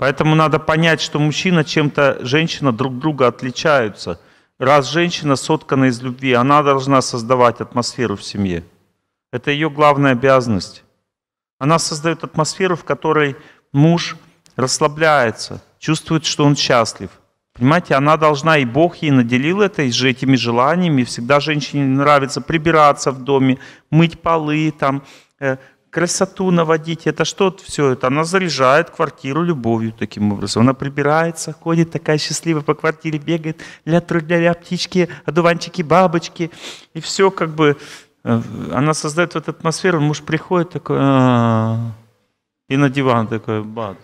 Поэтому надо понять, что мужчина чем-то, женщина друг друга отличаются. Раз женщина соткана из любви, она должна создавать атмосферу в семье. Это ее главная обязанность. Она создает атмосферу, в которой муж расслабляется, чувствует, что он счастлив. Понимаете, она должна, и Бог ей наделил это, и же этими желаниями. Всегда женщине нравится прибираться в доме, мыть полы, там, э, красоту наводить, это что все это? Она заряжает квартиру любовью таким образом. Она прибирается, ходит такая счастливая по квартире, бегает, ля-тру-ля-ля, птички, одуванчики, бабочки. И все как бы, э, она создает вот атмосферу, муж приходит такой, «А, и на диван такой, бац.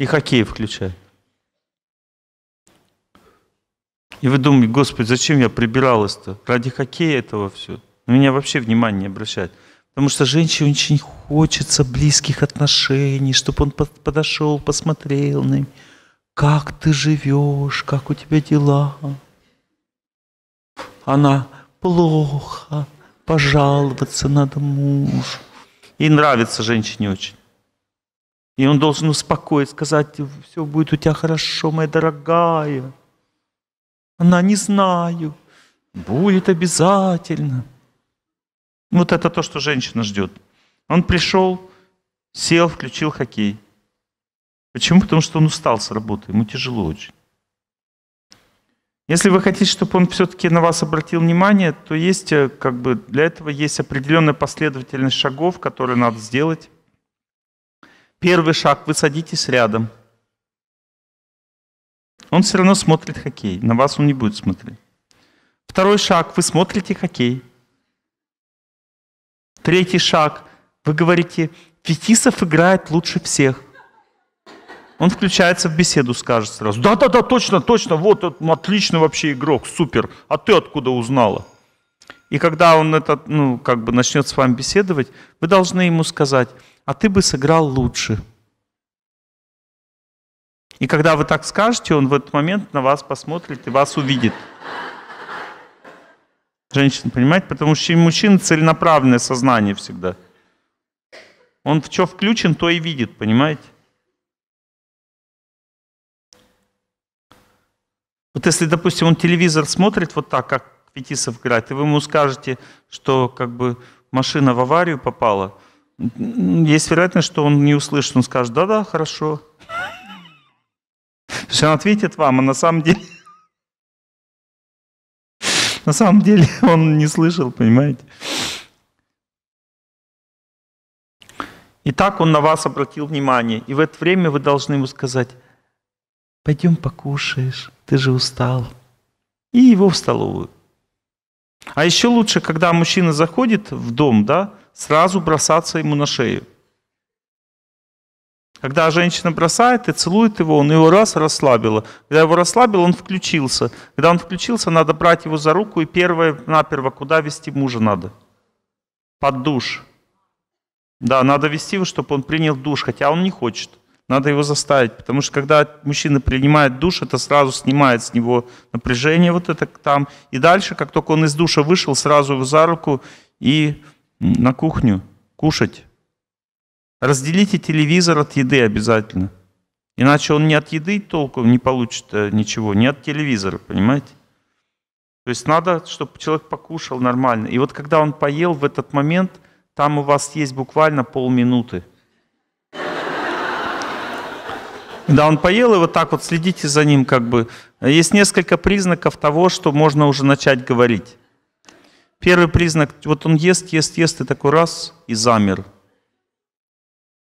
И хоккей включает. И вы думаете, Господи, зачем я прибиралась-то? Ради хоккея этого все. На меня вообще внимания не обращает. Потому что женщине очень хочется близких отношений, чтобы он подошел, посмотрел на меня. Как ты живешь, как у тебя дела? Она плохо, пожаловаться надо мужу. И нравится женщине очень. И он должен успокоить, сказать, все будет у тебя хорошо, моя дорогая. Она не знаю, будет обязательно. Вот это то, что женщина ждет. Он пришел, сел, включил хоккей. Почему? Потому что он устал с работы, ему тяжело очень. Если вы хотите, чтобы он все-таки на вас обратил внимание, то есть, э, как бы, для этого есть определенная последовательность шагов, которые надо сделать. Первый шаг – вы садитесь рядом. Он все равно смотрит хоккей, на вас он не будет смотреть. Второй шаг – вы смотрите хоккей. Третий шаг. Вы говорите, Фетисов играет лучше всех. Он включается в беседу, скажет сразу. Да-да-да, точно, точно, вот, он отличный вообще игрок, супер. А ты откуда узнала? И когда он это, ну, как бы начнет с вами беседовать, вы должны ему сказать, а ты бы сыграл лучше. И когда вы так скажете, он в этот момент на вас посмотрит и вас увидит. Женщин понимаете? Потому что мужчина целенаправленное сознание всегда. Он в что включен, то и видит, понимаете? Вот если, допустим, он телевизор смотрит вот так, как Фетисов играет, и вы ему скажете, что как бы машина в аварию попала, есть вероятность, что он не услышит, он скажет, да-да, хорошо. То есть он ответит вам, а на самом деле на самом деле он не слышал, понимаете? Итак, он на вас обратил внимание. И в это время вы должны ему сказать, пойдем покушаешь, ты же устал. И его в столовую. А еще лучше, когда мужчина заходит в дом, да, сразу бросаться ему на шею. Когда женщина бросает и целует его, он его раз расслабила. Когда его расслабил, он включился. Когда он включился, надо брать его за руку и первое, наперво, куда вести мужа надо? Под душ. Да, надо вести его, чтобы он принял душ, хотя он не хочет. Надо его заставить, потому что когда мужчина принимает душ, это сразу снимает с него напряжение вот это там. И дальше, как только он из душа вышел, сразу его за руку и на кухню кушать. Разделите телевизор от еды обязательно. Иначе он не от еды толком не получит э, ничего, не от телевизора, понимаете? То есть надо, чтобы человек покушал нормально. И вот когда он поел в этот момент, там у вас есть буквально полминуты. Да, он поел, и вот так вот следите за ним как бы. Есть несколько признаков того, что можно уже начать говорить. Первый признак, вот он ест, ест, ест, и такой раз, и замер.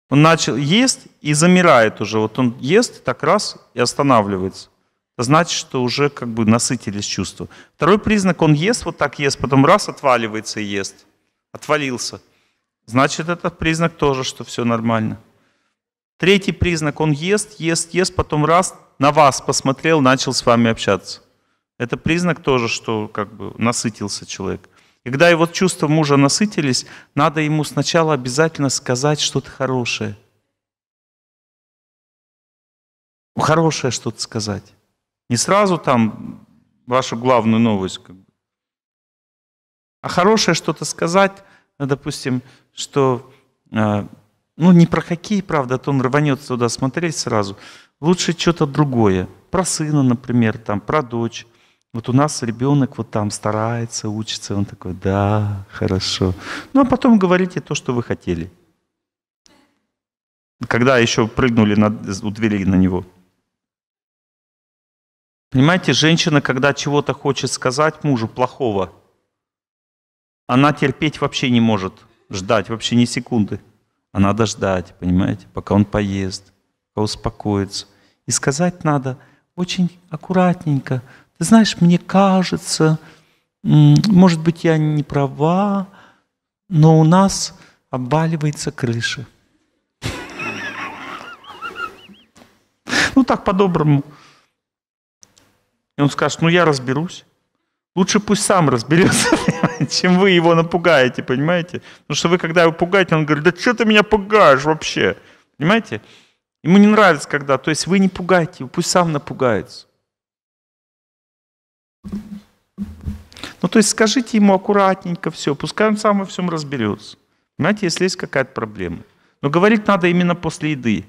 Он начал есть и замирает уже. Вот он ест, так раз и останавливается. Это значит, что уже как бы насытились чувства. Второй признак, он ест, вот так ест, потом раз отваливается и ест. Отвалился. Значит, этот признак тоже, что все нормально. Третий признак, он ест, ест, ест, потом раз на вас посмотрел, начал с вами общаться. Это признак тоже, что как бы насытился человек. Когда его чувства мужа насытились, надо ему сначала обязательно сказать что-то хорошее. Хорошее что-то сказать. Не сразу там вашу главную новость. Как бы. А хорошее что-то сказать, ну, допустим, что, а, ну, не про какие, правда, а то он рванется туда смотреть сразу. Лучше что-то другое. Про сына, например, там, про дочь вот у нас ребенок вот там старается, учится, он такой, да, хорошо. Ну а потом говорите то, что вы хотели. Когда еще прыгнули на, у двери на него. Понимаете, женщина, когда чего-то хочет сказать мужу плохого, она терпеть вообще не может, ждать вообще ни секунды. А надо ждать, понимаете, пока он поест, пока успокоится. И сказать надо очень аккуратненько, ты знаешь, мне кажется, может быть, я не права, но у нас обваливается крыша. Ну так по-доброму. И он скажет, ну я разберусь. Лучше пусть сам разберется, чем вы его напугаете, понимаете? Потому что вы, когда его пугаете, он говорит, да что ты меня пугаешь вообще? Понимаете? Ему не нравится, когда, то есть вы не пугайте его, пусть сам напугается. Ну, то есть скажите ему аккуратненько все, пускай он сам во всем разберется. Понимаете, если есть какая-то проблема. Но говорить надо именно после еды.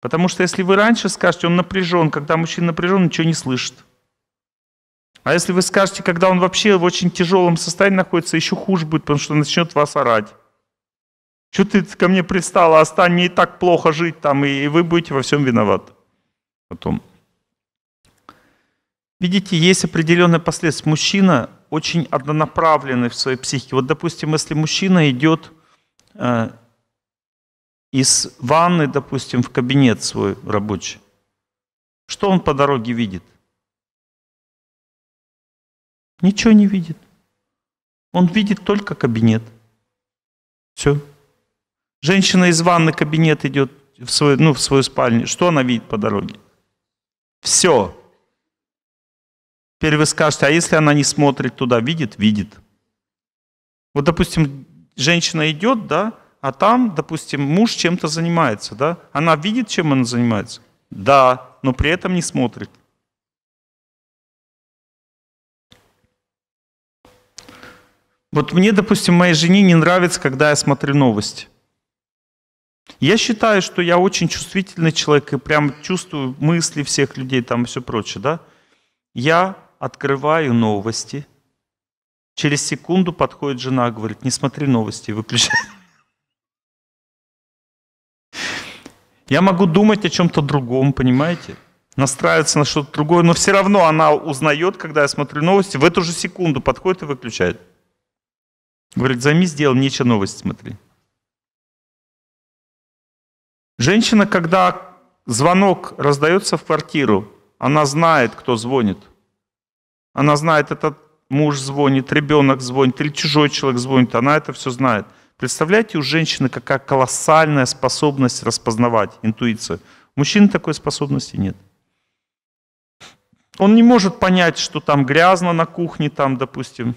Потому что если вы раньше скажете, он напряжен, когда мужчина напряжен, ничего не слышит. А если вы скажете, когда он вообще в очень тяжелом состоянии находится, еще хуже будет, потому что начнет вас орать. Что ты ко мне пристала, а стань, мне и так плохо жить там, и вы будете во всем виноваты потом. Видите, есть определенные последствия. Мужчина очень однонаправленный в своей психике. Вот, допустим, если мужчина идет э, из ванны, допустим, в кабинет свой рабочий, что он по дороге видит? Ничего не видит. Он видит только кабинет. Все. Женщина из ванны кабинет идет в свою, ну, в свою спальню. Что она видит по дороге? Все. Теперь вы скажете, а если она не смотрит туда, видит? Видит. Вот, допустим, женщина идет, да, а там, допустим, муж чем-то занимается, да? Она видит, чем она занимается? Да, но при этом не смотрит. Вот мне, допустим, моей жене не нравится, когда я смотрю новости. Я считаю, что я очень чувствительный человек и прям чувствую мысли всех людей там и все прочее, да? Я открываю новости. Через секунду подходит жена, говорит, не смотри новости, выключай. Я могу думать о чем-то другом, понимаете? Настраиваться на что-то другое, но все равно она узнает, когда я смотрю новости, в эту же секунду подходит и выключает. Говорит, займись делом, нечего новости смотри. Женщина, когда звонок раздается в квартиру, она знает, кто звонит – она знает, этот муж звонит, ребенок звонит, или чужой человек звонит, она это все знает. Представляете, у женщины какая колоссальная способность распознавать интуицию. У мужчины такой способности нет. Он не может понять, что там грязно на кухне, там, допустим.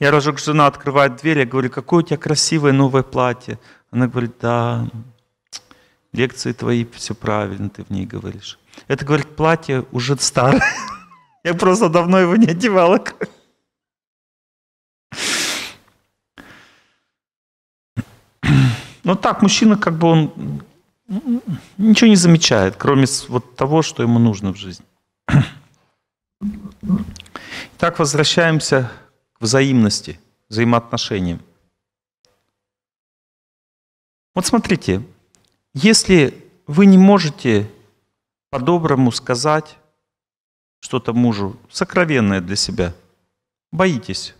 Я разок жена открывает дверь, я говорю, какое у тебя красивое новое платье. Она говорит, да, лекции твои, все правильно ты в ней говоришь. Это, говорит, платье уже старое. Я просто давно его не одевала. Ну так, мужчина как бы он ну, ничего не замечает, кроме вот того, что ему нужно в жизни. Так возвращаемся к взаимности, взаимоотношениям. Вот смотрите, если вы не можете по-доброму сказать, что-то мужу, сокровенное для себя. Боитесь.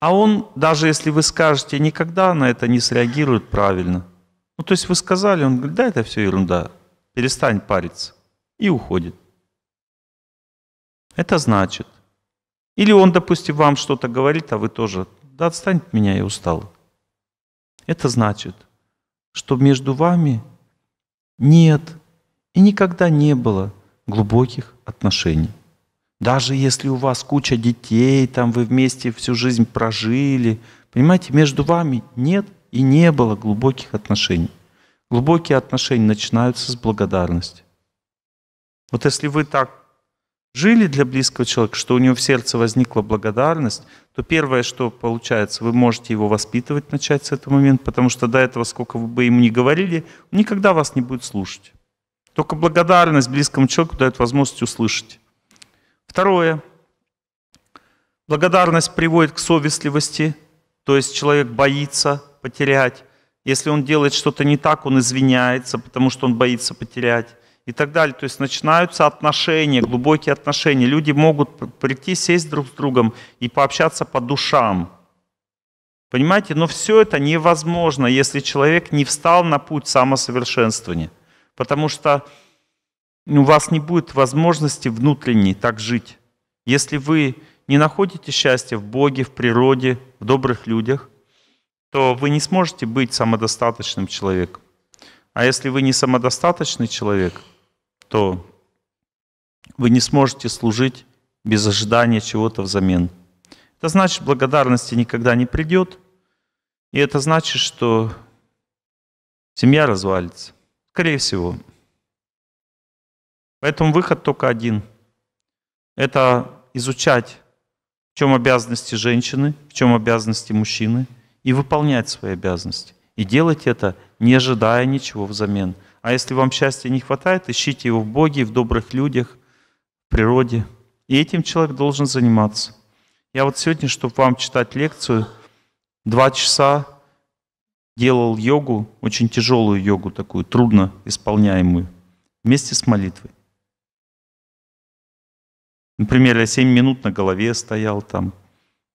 А он, даже если вы скажете, никогда на это не среагирует правильно. Ну, то есть вы сказали, он говорит, да, это все ерунда, перестань париться. И уходит. Это значит. Или он, допустим, вам что-то говорит, а вы тоже, да отстань от меня, я устал. Это значит, что между вами нет и никогда не было глубоких отношений. Даже если у вас куча детей, там вы вместе всю жизнь прожили, понимаете, между вами нет и не было глубоких отношений. Глубокие отношения начинаются с благодарности. Вот если вы так жили для близкого человека, что у него в сердце возникла благодарность, то первое, что получается, вы можете его воспитывать, начать с этого момента, потому что до этого, сколько вы бы ему ни говорили, он никогда вас не будет слушать. Только благодарность близкому человеку дает возможность услышать. Второе. Благодарность приводит к совестливости, то есть человек боится потерять. Если он делает что-то не так, он извиняется, потому что он боится потерять и так далее. То есть начинаются отношения, глубокие отношения. Люди могут прийти, сесть друг с другом и пообщаться по душам. Понимаете? Но все это невозможно, если человек не встал на путь самосовершенствования. Потому что ну, у вас не будет возможности внутренней так жить. Если вы не находите счастья в Боге, в природе, в добрых людях, то вы не сможете быть самодостаточным человеком. А если вы не самодостаточный человек, то вы не сможете служить без ожидания чего-то взамен. Это значит, благодарности никогда не придет, и это значит, что семья развалится. Скорее всего. Поэтому выход только один. Это изучать, в чем обязанности женщины, в чем обязанности мужчины, и выполнять свои обязанности. И делать это, не ожидая ничего взамен. А если вам счастья не хватает, ищите его в Боге, в добрых людях, в природе. И этим человек должен заниматься. Я вот сегодня, чтобы вам читать лекцию, два часа делал йогу, очень тяжелую йогу такую, трудно исполняемую, вместе с молитвой. Например, я 7 минут на голове стоял там.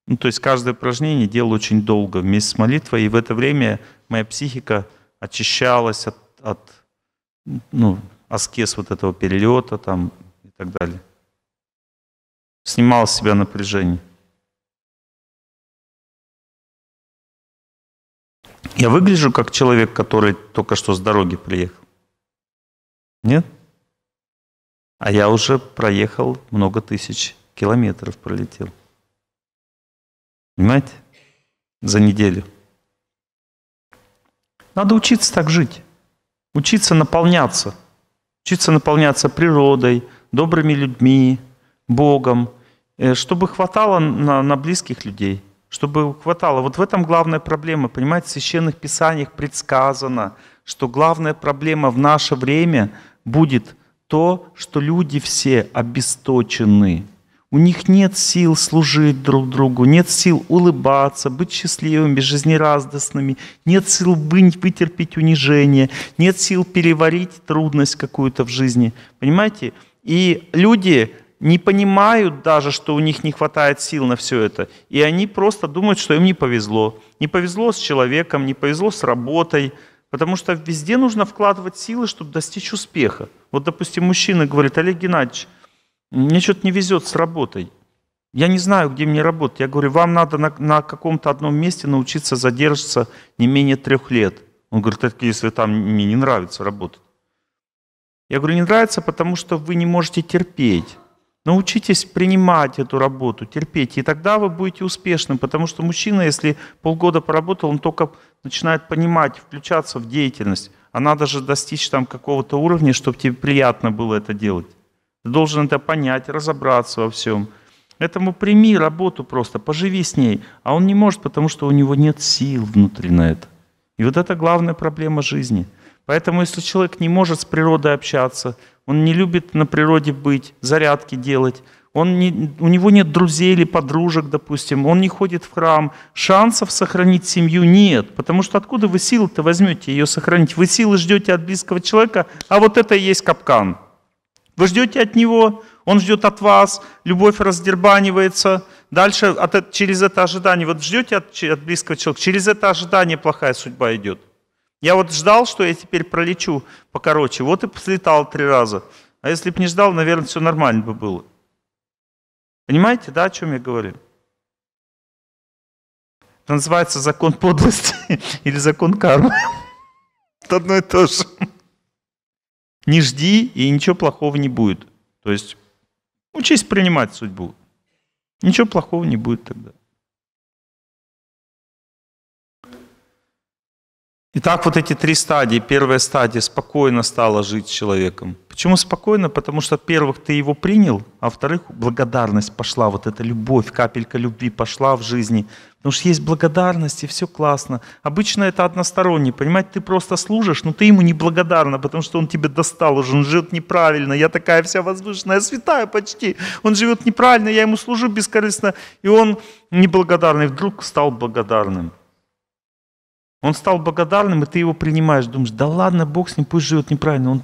Ну, то есть каждое упражнение делал очень долго вместе с молитвой, и в это время моя психика очищалась от, от ну, аскез вот этого перелета там и так далее. Снимал с себя напряжение. Я выгляжу как человек, который только что с дороги приехал? Нет? А я уже проехал много тысяч километров, пролетел. Понимаете? За неделю. Надо учиться так жить. Учиться наполняться. Учиться наполняться природой, добрыми людьми, Богом, э, чтобы хватало на, на близких людей чтобы хватало. Вот в этом главная проблема. Понимаете, в священных писаниях предсказано, что главная проблема в наше время будет то, что люди все обесточены. У них нет сил служить друг другу, нет сил улыбаться, быть счастливыми, жизнерадостными, нет сил вытерпеть унижение, нет сил переварить трудность какую-то в жизни. Понимаете? И люди не понимают даже, что у них не хватает сил на все это. И они просто думают, что им не повезло. Не повезло с человеком, не повезло с работой. Потому что везде нужно вкладывать силы, чтобы достичь успеха. Вот, допустим, мужчина говорит, Олег Геннадьевич, мне что-то не везет с работой. Я не знаю, где мне работать. Я говорю, вам надо на, на каком-то одном месте научиться задерживаться не менее трех лет. Он говорит, это если там мне не нравится работать. Я говорю, не нравится, потому что вы не можете терпеть. Научитесь принимать эту работу, терпеть, и тогда вы будете успешным, потому что мужчина, если полгода поработал, он только начинает понимать, включаться в деятельность, а надо же достичь там какого-то уровня, чтобы тебе приятно было это делать. Ты должен это понять, разобраться во всем. Поэтому прими работу просто, поживи с ней. А он не может, потому что у него нет сил внутри на это. И вот это главная проблема жизни – Поэтому если человек не может с природой общаться, он не любит на природе быть, зарядки делать, он не, у него нет друзей или подружек, допустим, он не ходит в храм, шансов сохранить семью нет, потому что откуда вы силы-то возьмете ее сохранить? Вы силы ждете от близкого человека, а вот это и есть капкан. Вы ждете от него, он ждет от вас, любовь раздербанивается, дальше от, э, через это ожидание, вот ждете от, от близкого человека, через это ожидание плохая судьба идет. Я вот ждал, что я теперь пролечу покороче, вот и слетал три раза. А если бы не ждал, наверное, все нормально бы было. Понимаете, да, о чем я говорю? Это называется закон подлости или закон кармы. Это одно и то же. Не жди, и ничего плохого не будет. То есть учись принимать судьбу. Ничего плохого не будет тогда. Итак, вот эти три стадии. Первая стадия – спокойно стала жить с человеком. Почему спокойно? Потому что, первых ты его принял, а вторых благодарность пошла, вот эта любовь, капелька любви пошла в жизни. Потому что есть благодарность, и все классно. Обычно это односторонне, понимаете, ты просто служишь, но ты ему не благодарна, потому что он тебе достал уже, он живет неправильно, я такая вся возвышенная, святая почти, он живет неправильно, я ему служу бескорыстно, и он неблагодарный, вдруг стал благодарным. Он стал благодарным, и ты его принимаешь. Думаешь, да ладно, Бог с ним, пусть живет неправильно. Он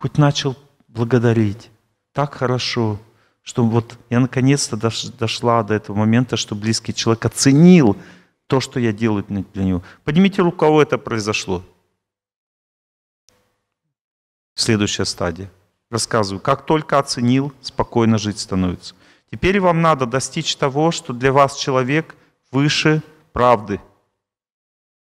хоть начал благодарить. Так хорошо, что вот я наконец-то дошла до этого момента, что близкий человек оценил то, что я делаю для него. Поднимите руку, у кого это произошло. Следующая стадия. Рассказываю. Как только оценил, спокойно жить становится. Теперь вам надо достичь того, что для вас человек выше правды –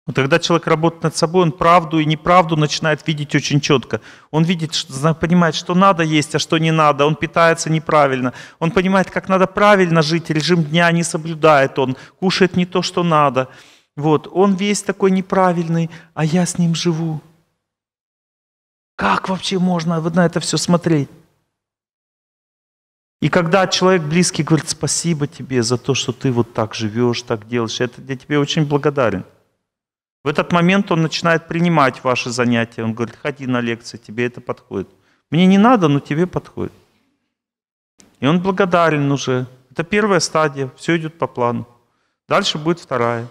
но тогда человек работает над собой, он правду и неправду начинает видеть очень четко. Он видит, понимает, что надо есть, а что не надо. Он питается неправильно. Он понимает, как надо правильно жить. Режим дня не соблюдает он. Кушает не то, что надо. Вот. Он весь такой неправильный, а я с ним живу. Как вообще можно вот на это все смотреть? И когда человек близкий говорит, спасибо тебе за то, что ты вот так живешь, так делаешь, это я тебе очень благодарен. В этот момент он начинает принимать ваши занятия. Он говорит, ходи на лекции, тебе это подходит. Мне не надо, но тебе подходит. И он благодарен уже. Это первая стадия, все идет по плану. Дальше будет вторая.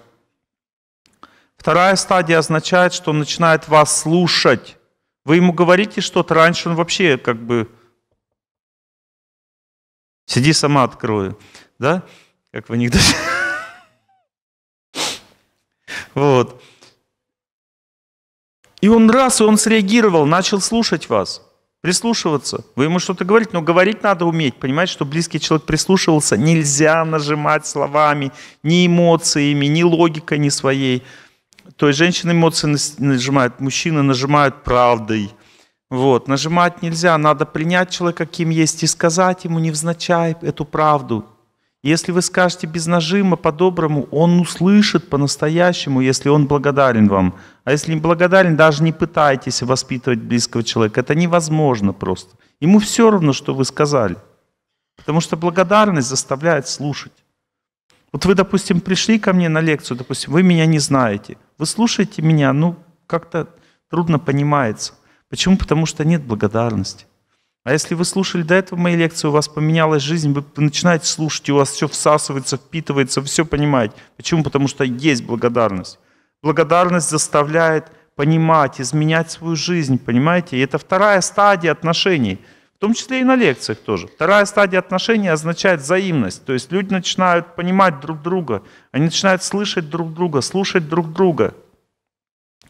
Вторая стадия означает, что он начинает вас слушать. Вы ему говорите что-то раньше, он вообще как бы сиди сама открою, да? Как в анекдоте. Вот. И он раз, и он среагировал, начал слушать вас, прислушиваться. Вы ему что-то говорите, но говорить надо уметь, понимать, что близкий человек прислушивался. Нельзя нажимать словами, ни эмоциями, ни логикой, ни своей. То есть женщина эмоции нажимает, мужчина нажимает правдой. Вот, нажимать нельзя, надо принять человека, каким есть, и сказать ему невзначай эту правду. Если вы скажете без нажима, по-доброму, он услышит по-настоящему, если он благодарен вам. А если не благодарен, даже не пытайтесь воспитывать близкого человека. Это невозможно просто. Ему все равно, что вы сказали. Потому что благодарность заставляет слушать. Вот вы, допустим, пришли ко мне на лекцию, допустим, вы меня не знаете. Вы слушаете меня, ну, как-то трудно понимается. Почему? Потому что нет благодарности. А если вы слушали до этого мои лекции, у вас поменялась жизнь, вы начинаете слушать, и у вас все всасывается, впитывается, вы все понимаете. Почему? Потому что есть благодарность. Благодарность заставляет понимать, изменять свою жизнь, понимаете? И это вторая стадия отношений, в том числе и на лекциях тоже. Вторая стадия отношений означает взаимность. То есть люди начинают понимать друг друга, они начинают слышать друг друга, слушать друг друга.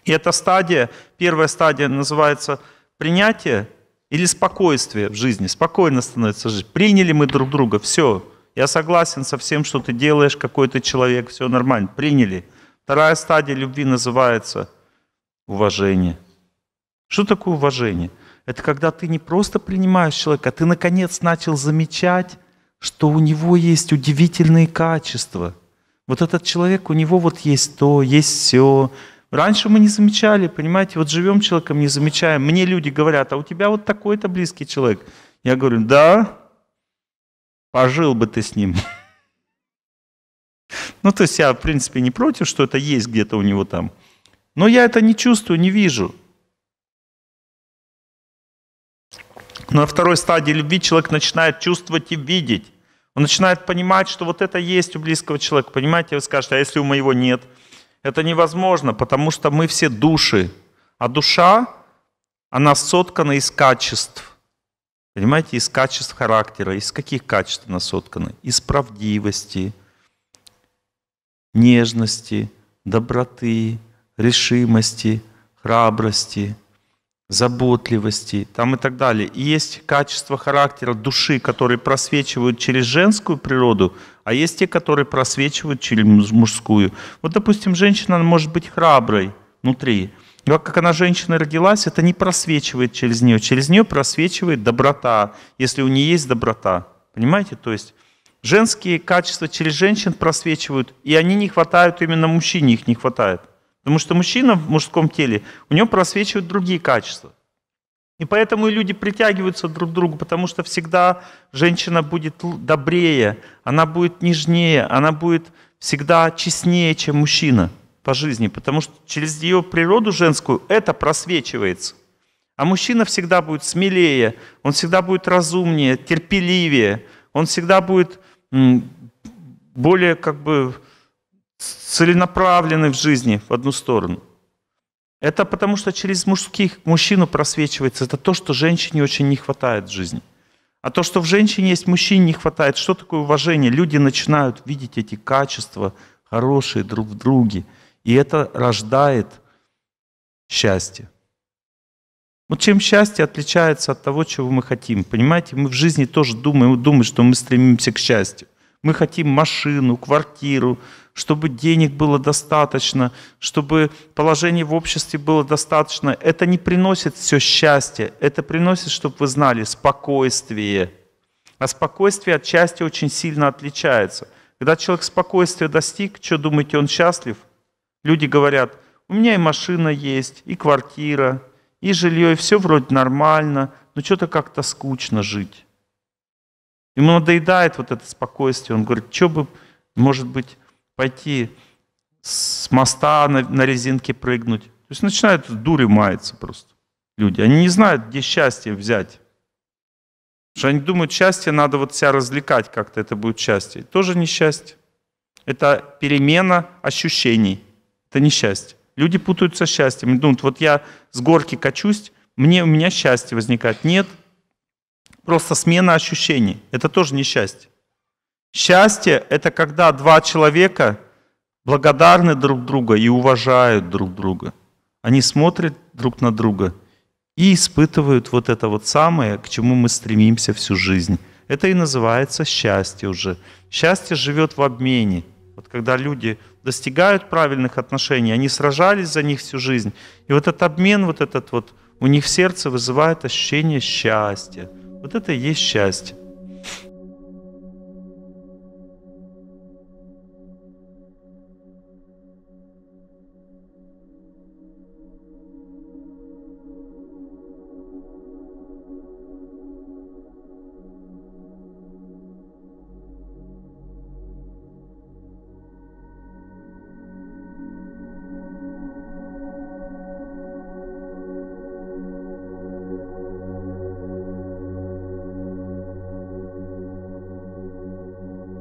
И эта стадия, первая стадия называется принятие, или спокойствие в жизни, спокойно становится жить. Приняли мы друг друга, все, я согласен со всем, что ты делаешь, какой то человек, все нормально, приняли. Вторая стадия любви называется уважение. Что такое уважение? Это когда ты не просто принимаешь человека, а ты наконец начал замечать, что у него есть удивительные качества. Вот этот человек, у него вот есть то, есть все, Раньше мы не замечали, понимаете, вот живем человеком, не замечаем. Мне люди говорят, а у тебя вот такой-то близкий человек. Я говорю, да, пожил бы ты с ним. Ну, то есть я, в принципе, не против, что это есть где-то у него там. Но я это не чувствую, не вижу. на второй стадии любви человек начинает чувствовать и видеть. Он начинает понимать, что вот это есть у близкого человека. Понимаете, вы скажете, а если у моего нет – это невозможно, потому что мы все души, а душа, она соткана из качеств. Понимаете, из качеств характера. Из каких качеств она соткана? Из правдивости, нежности, доброты, решимости, храбрости – заботливости там и так далее. И есть качества характера души, которые просвечивают через женскую природу, а есть те, которые просвечивают через мужскую. Вот, допустим, женщина может быть храброй внутри. Но как она женщина родилась, это не просвечивает через нее. Через нее просвечивает доброта, если у нее есть доброта. Понимаете? То есть женские качества через женщин просвечивают, и они не хватают именно мужчине, их не хватает. Потому что мужчина в мужском теле, у него просвечивают другие качества. И поэтому и люди притягиваются друг к другу, потому что всегда женщина будет добрее, она будет нежнее, она будет всегда честнее, чем мужчина по жизни, потому что через ее природу женскую это просвечивается. А мужчина всегда будет смелее, он всегда будет разумнее, терпеливее, он всегда будет более как бы целенаправлены в жизни в одну сторону. Это потому что через мужских мужчину просвечивается. Это то, что женщине очень не хватает в жизни. А то, что в женщине есть мужчине не хватает, что такое уважение? Люди начинают видеть эти качества хорошие друг в друге. И это рождает счастье. Вот чем счастье отличается от того, чего мы хотим. Понимаете, мы в жизни тоже думаем, думаем, что мы стремимся к счастью. Мы хотим машину, квартиру, чтобы денег было достаточно, чтобы положение в обществе было достаточно. Это не приносит все счастье, это приносит, чтобы вы знали, спокойствие. А спокойствие от счастья очень сильно отличается. Когда человек спокойствия достиг, что думаете, он счастлив? Люди говорят, у меня и машина есть, и квартира, и жилье, и все вроде нормально, но что-то как-то скучно жить. Ему надоедает вот это спокойствие. Он говорит, что бы, может быть, пойти с моста на, на резинке прыгнуть. То есть начинают дури маяться просто люди. Они не знают, где счастье взять. Потому что они думают, счастье надо вот себя развлекать как-то, это будет счастье. Тоже несчастье. Это перемена ощущений. Это несчастье. Люди путаются с счастьем. думают, вот я с горки качусь, мне, у меня счастье возникает. Нет, просто смена ощущений. Это тоже несчастье. Счастье – это когда два человека благодарны друг друга и уважают друг друга. Они смотрят друг на друга и испытывают вот это вот самое, к чему мы стремимся всю жизнь. Это и называется счастье уже. Счастье живет в обмене. Вот когда люди достигают правильных отношений, они сражались за них всю жизнь. И вот этот обмен, вот этот вот у них в сердце вызывает ощущение счастья. Вот это и есть счастье.